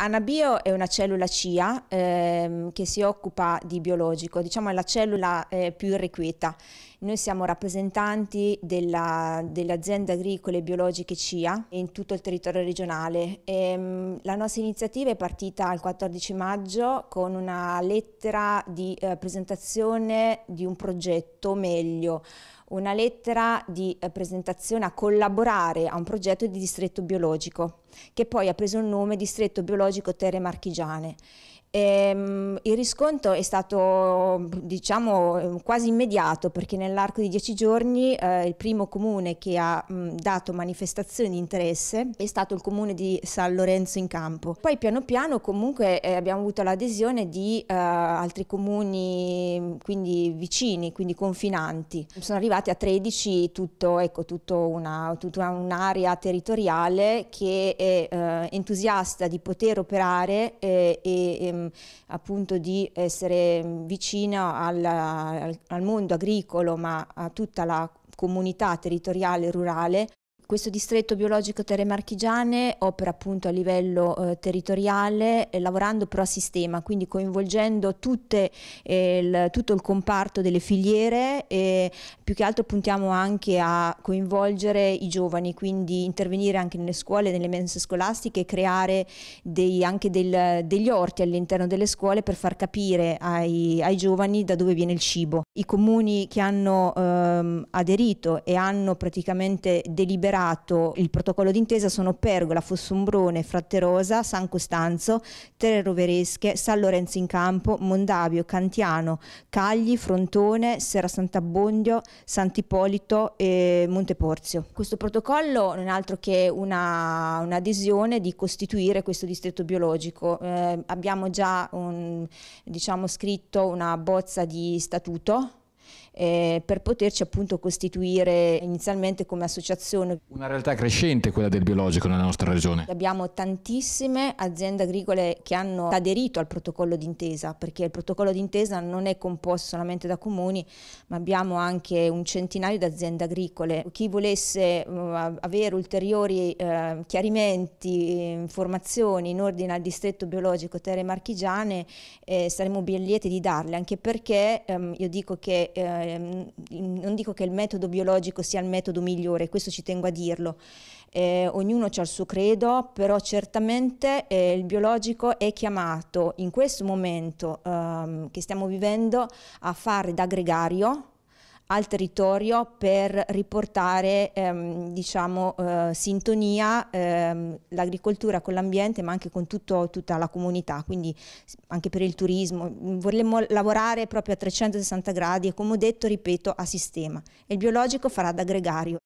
Anabio è una cellula CIA ehm, che si occupa di biologico, diciamo è la cellula eh, più irrequieta. Noi siamo rappresentanti della, delle aziende agricole e biologiche CIA in tutto il territorio regionale. E, ehm, la nostra iniziativa è partita il 14 maggio con una lettera di eh, presentazione di un progetto meglio una lettera di eh, presentazione a collaborare a un progetto di distretto biologico che poi ha preso il nome Distretto Biologico Terre Marchigiane Ehm, il riscontro è stato diciamo quasi immediato perché nell'arco di dieci giorni eh, il primo comune che ha mh, mm, dato manifestazioni di interesse è stato il comune di San Lorenzo in Campo. Poi piano piano comunque eh, abbiamo avuto l'adesione di eh, altri comuni quindi vicini, quindi confinanti. Sono arrivati a 13 tutto, ecco, tutto una, tutta un'area territoriale che è eh, entusiasta di poter operare eh, e, e ehm, mh, appunto di essere mm, vicina al, al mondo agricolo ma a tutta la comunità territoriale rurale questo distretto biologico Terre Marchigiane opera appunto a livello eh, territoriale eh, lavorando però a sistema, quindi coinvolgendo tutte, eh, il, tutto il comparto delle filiere e più che altro puntiamo anche a coinvolgere i giovani, quindi intervenire anche nelle scuole, nelle mense scolastiche e creare dei, anche del, degli orti all'interno delle scuole per far capire ai, ai, giovani da dove viene il cibo. I comuni che hanno ehm, aderito e hanno praticamente deliberato superato il protocollo d'intesa sono Pergola, Fossombrone, Fratterosa, San Costanzo, Terre Roveresche, San Lorenzo in Campo, Mondavio, Cantiano, Cagli, Frontone, Serra Sant'Abbondio, Sant'Ippolito e Monteporzio. Questo protocollo non è altro che una, un'adesione di costituire questo distretto biologico. Eh, abbiamo già un, diciamo, scritto una bozza di statuto eh, per poterci appunto costituire inizialmente come associazione. Una realtà crescente quella del biologico nella nostra regione. Abbiamo tantissime aziende agricole che hanno aderito al protocollo d'intesa perché il protocollo d'intesa non è composto solamente da comuni ma abbiamo anche un centinaio di aziende agricole. Chi volesse uh, avere ulteriori uh, chiarimenti, informazioni in ordine al distretto biologico Terre Marchigiane eh, saremmo ben lieti di darle anche perché um, io dico che eh, Ehm, non dico che il metodo biologico sia il metodo migliore, questo ci tengo a dirlo, eh, ognuno ha il suo credo, però certamente eh, il biologico è chiamato in questo momento ehm, che stiamo vivendo a fare da gregario, al territorio per riportare ehm, diciamo, eh, sintonia ehm, l'agricoltura con l'ambiente ma anche con tutto, tutta la comunità, quindi anche per il turismo. Vorremmo lavorare proprio a 360 gradi e come ho detto, ripeto, a sistema. E il biologico farà da gregario.